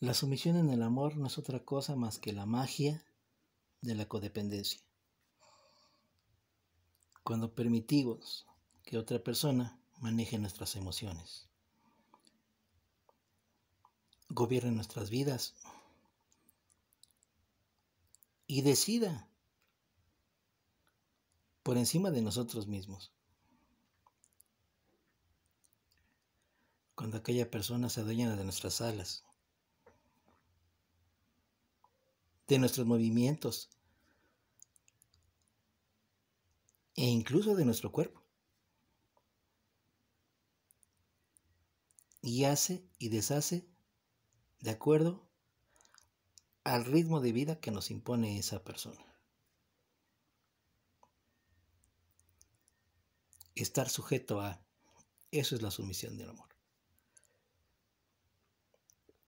La sumisión en el amor no es otra cosa más que la magia de la codependencia. Cuando permitimos que otra persona maneje nuestras emociones, gobierne nuestras vidas y decida por encima de nosotros mismos. Cuando aquella persona se adueña de nuestras alas de nuestros movimientos e incluso de nuestro cuerpo. Y hace y deshace de acuerdo al ritmo de vida que nos impone esa persona. Estar sujeto a, eso es la sumisión del amor.